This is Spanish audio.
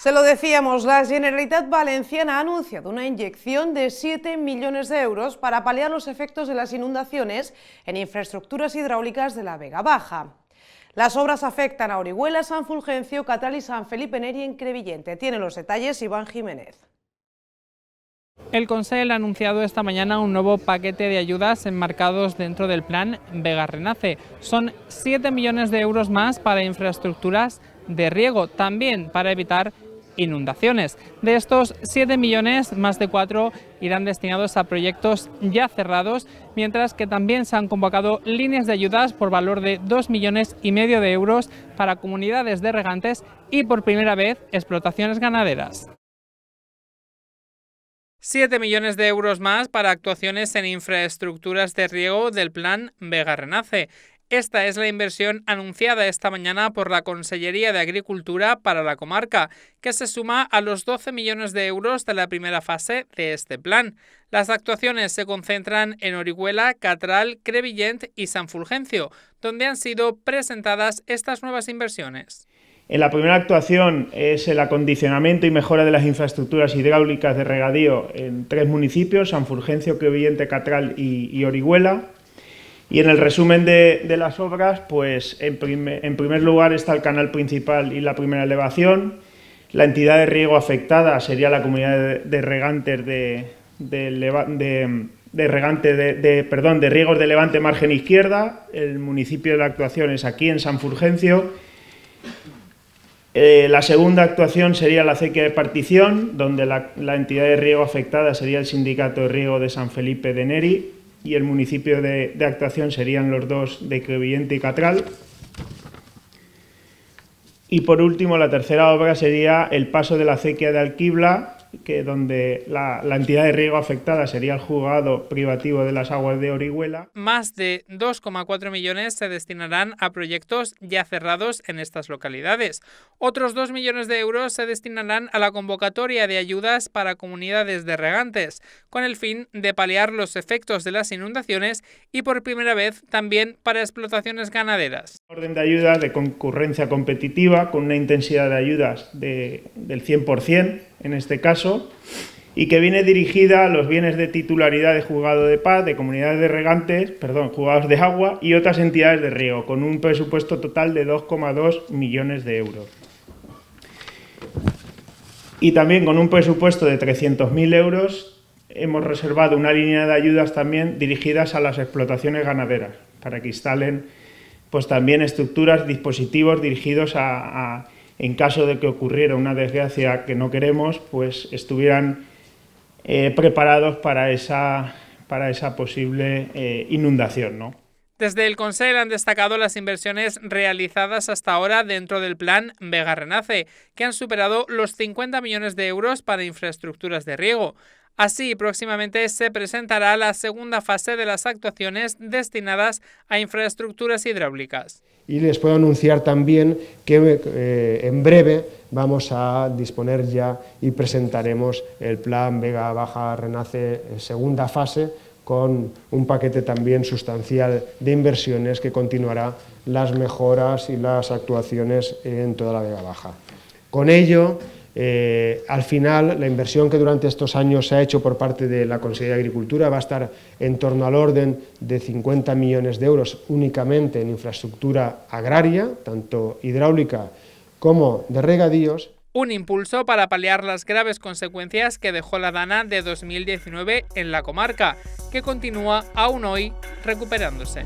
Se lo decíamos, la Generalitat Valenciana ha anunciado una inyección de 7 millones de euros para paliar los efectos de las inundaciones en infraestructuras hidráulicas de la Vega Baja. Las obras afectan a Orihuela, San Fulgencio, Catal y San Felipe Neri en Crevillente. Tiene los detalles Iván Jiménez. El Consejo ha anunciado esta mañana un nuevo paquete de ayudas enmarcados dentro del plan Vega Renace. Son 7 millones de euros más para infraestructuras de riego, también para evitar inundaciones. De estos 7 millones, más de 4 irán destinados a proyectos ya cerrados, mientras que también se han convocado líneas de ayudas por valor de 2 millones y medio de euros para comunidades de regantes y por primera vez explotaciones ganaderas. 7 millones de euros más para actuaciones en infraestructuras de riego del plan Vega Renace. Esta es la inversión anunciada esta mañana por la Consellería de Agricultura para la comarca, que se suma a los 12 millones de euros de la primera fase de este plan. Las actuaciones se concentran en Orihuela, Catral, Crevillent y San Fulgencio, donde han sido presentadas estas nuevas inversiones. En la primera actuación es el acondicionamiento y mejora de las infraestructuras hidráulicas de regadío en tres municipios, San Fulgencio, Crevillente, Catral y Orihuela. Y en el resumen de, las obras, pues en, primer lugar está el canal principal y la primera elevación. La entidad de riego afectada sería la comunidad de, regantes de, regante de, perdón, de riegos de Levante Margen Izquierda. El municipio de la actuación es aquí, en San Fulgencio. Eh, la segunda actuación sería la acequia de partición, donde la, la, entidad de riego afectada sería el Sindicato de Riego de San Felipe de Neri y el municipio de, actuación serían los dos de Crevillente y Catral. Y por último, la tercera obra sería el paso de la acequia de Alquibla que donde la, la, entidad de riego afectada sería el juzgado privativo de las aguas de Orihuela. Más de 2,4 millones se destinarán a proyectos ya cerrados en estas localidades. Otros 2 millones de euros se destinarán a la convocatoria de ayudas para comunidades de regantes, con el fin de paliar los efectos de las inundaciones y por primera vez también para explotaciones ganaderas. Orden de ayudas de concurrencia competitiva con una intensidad de ayudas del 100% en este caso, y que viene dirigida a los bienes de titularidad de juzgado de paz, de comunidades de regantes, perdón, juzgados de agua y otras entidades de río con un presupuesto total de 2,2 millones de euros. Y también con un presupuesto de 300.000 euros hemos reservado una línea de ayudas también dirigidas a las explotaciones ganaderas, para que instalen pues también estructuras, dispositivos dirigidos a en caso de que ocurriera una desgracia que no queremos, pues estuvieran eh, preparados para esa, para esa posible eh, inundación. Desde el Consejo han destacado las inversiones realizadas hasta ahora dentro del plan Vega Renace, que han superado los 50 millones de euros para infraestructuras de riego. Así, próximamente se presentará la segunda fase de las actuaciones destinadas a infraestructuras hidráulicas. Y les puedo anunciar también que eh, en breve vamos a disponer ya y presentaremos el plan Vega Baja Renace eh, segunda fase con un paquete también sustancial de inversiones que continuará las mejoras y las actuaciones en toda la Vega Baja. Con ello, eh, al final, la inversión que durante estos años se ha hecho por parte de la Consejería de Agricultura va a estar en torno al orden de 50 millones de euros únicamente en infraestructura agraria, tanto hidráulica como de regadíos. Un impulso para paliar las graves consecuencias que dejó la dana de 2019 en la comarca, que continúa aún hoy recuperándose.